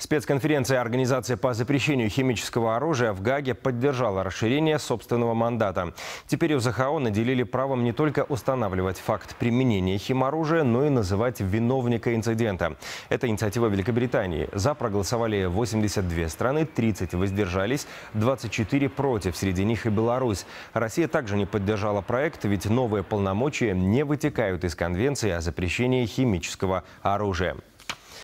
Спецконференция Организации по запрещению химического оружия в Гаге поддержала расширение собственного мандата. Теперь УЗХО а наделили правом не только устанавливать факт применения химоружия, но и называть виновника инцидента. Это инициатива Великобритании. За проголосовали 82 страны, 30 воздержались, 24 против, среди них и Беларусь. Россия также не поддержала проект, ведь новые полномочия не вытекают из Конвенции о запрещении химического оружия.